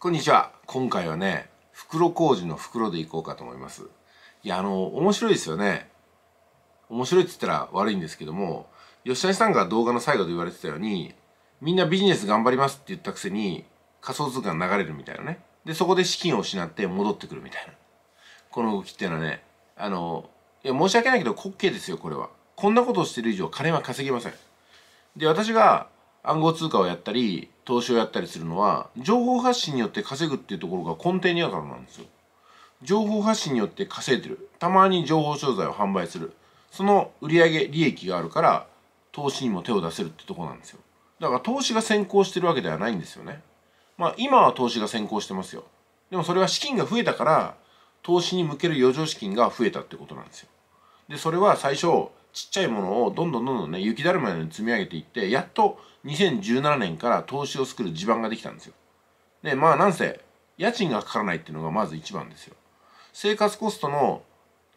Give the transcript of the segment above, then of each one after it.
こんにちは。今回はね、袋小路の袋でいこうかと思います。いや、あの、面白いですよね。面白いって言ったら悪いんですけども、吉谷さんが動画の最後で言われてたように、みんなビジネス頑張りますって言ったくせに、仮想通貨が流れるみたいなね。で、そこで資金を失って戻ってくるみたいな。この動きっていうのはね、あの、いや、申し訳ないけど滑稽ですよ、これは。こんなことをしてる以上、金は稼げません。で、私が、暗号通貨をやったり投資をやったりするのは情報発信によって稼ぐっていうところが根底にあるからなんですよ情報発信によって稼いでるたまに情報商材を販売するその売上利益があるから投資にも手を出せるってとこなんですよだから投資が先行してるわけではないんですよねまあ今は投資が先行してますよでもそれは資金が増えたから投資に向ける余剰資金が増えたってことなんですよでそれは最初ちっちゃいものをどんどんどんどんね雪だるまのように積み上げていってやっと2017年から投資を作る地盤ができたんですよでまあなんせ家賃がかからないっていうのがまず一番ですよ生活コストの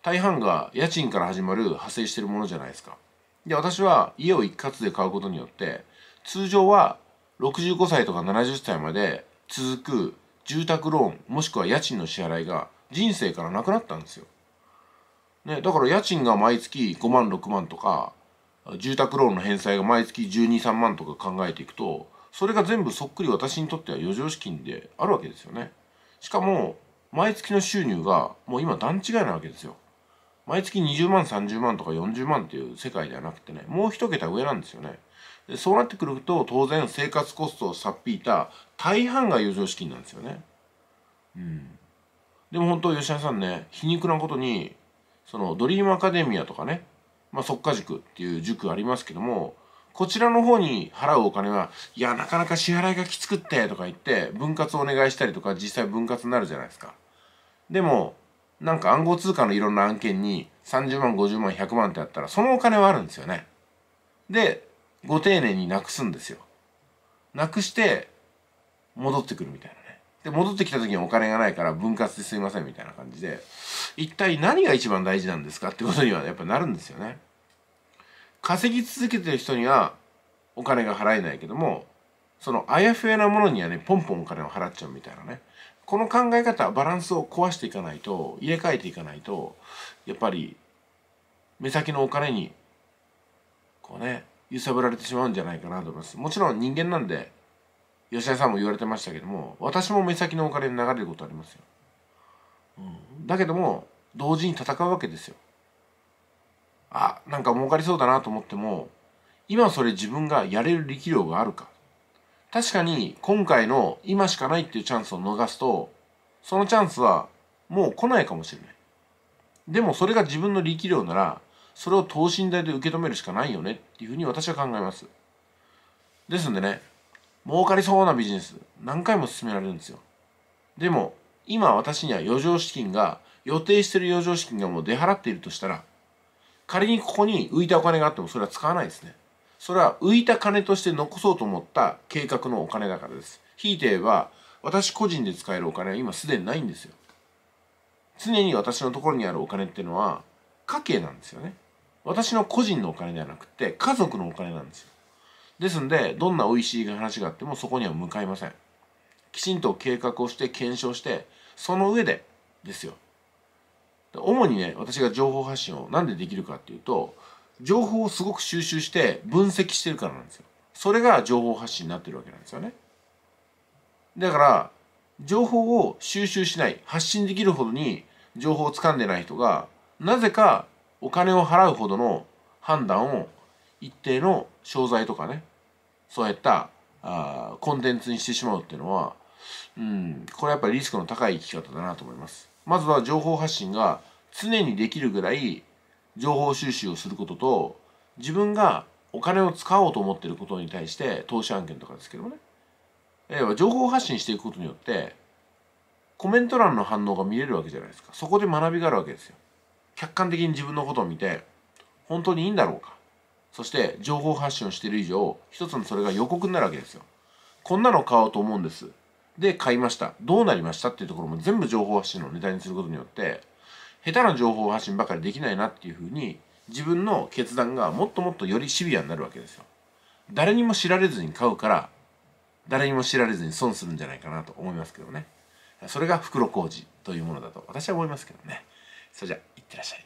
大半が家賃から始まる派生してるものじゃないですかで私は家を一括で買うことによって通常は65歳とか70歳まで続く住宅ローンもしくは家賃の支払いが人生からなくなったんですよね、だから家賃が毎月5万6万とか住宅ローンの返済が毎月123万とか考えていくとそれが全部そっくり私にとっては余剰資金であるわけですよね。しかも毎月の収入がもう今段違いなわけですよ。毎月20万30万とか40万っていう世界ではなくてねもう一桁上なんですよね。でそうなってくると当然生活コストをさっぴいた大半が余剰資金なんですよね。うん、でも本当吉田さんね皮肉なことにそのドリームアカデミアとかね、まあ、即家塾っていう塾ありますけども、こちらの方に払うお金は、いや、なかなか支払いがきつくってとか言って、分割お願いしたりとか、実際分割になるじゃないですか。でも、なんか暗号通貨のいろんな案件に30万、50万、100万ってあったら、そのお金はあるんですよね。で、ご丁寧になくすんですよ。なくして、戻ってくるみたいな。で戻ってきた時にお金がないから分割ですいませんみたいな感じで一体何が一番大事なんですかってことにはやっぱなるんですよね。稼ぎ続けてる人にはお金が払えないけどもそのあやふやなものにはねポンポンお金を払っちゃうみたいなねこの考え方バランスを壊していかないと入れ替えていかないとやっぱり目先のお金にこうね揺さぶられてしまうんじゃないかなと思います。もちろん人間なんで吉田さんも言われてましたけども私も目先のお金に流れることありますよ、うん、だけども同時に戦うわけですよあなんか儲かりそうだなと思っても今それ自分がやれる力量があるか確かに今回の今しかないっていうチャンスを逃すとそのチャンスはもう来ないかもしれないでもそれが自分の力量ならそれを等身大で受け止めるしかないよねっていうふうに私は考えますですんでね儲かりそうなビジネス何回も勧められるんですよでも今私には余剰資金が予定してる余剰資金がもう出払っているとしたら仮にここに浮いたお金があってもそれは使わないですねそれは浮いた金として残そうと思った計画のお金だからですひいて言えば私個人で使えるお金は今すでにないんですよ常に私のところにあるお金っていうのは家計なんですよね私の個人のお金ではなくて家族のお金なんですよですんでどんな美味しい話があってもそこには向かいませんきちんと計画をして検証してその上でですよ主にね私が情報発信を何でできるかっていうと情報をすごく収集して分析してるからなんですよそれが情報発信になってるわけなんですよねだから情報を収集しない発信できるほどに情報をつかんでない人がなぜかお金を払うほどの判断を一定の商材とかねそういったあコンテンツにしてしまうっていうのは、うん、これやっぱりリスクの高い生き方だなと思います。まずは情報発信が常にできるぐらい情報収集をすることと、自分がお金を使おうと思ってることに対して投資案件とかですけどもね。えば情報発信していくことによって、コメント欄の反応が見れるわけじゃないですか。そこで学びがあるわけですよ。客観的に自分のことを見て、本当にいいんだろうかそして情報発信をしている以上一つのそれが予告になるわけですよこんなの買おうと思うんですで買いましたどうなりましたっていうところも全部情報発信のネタにすることによって下手な情報発信ばかりできないなっていうふうに自分の決断がもっともっとよりシビアになるわけですよ誰にも知られずに買うから誰にも知られずに損するんじゃないかなと思いますけどねそれが袋小路というものだと私は思いますけどねそれじゃいってらっしゃい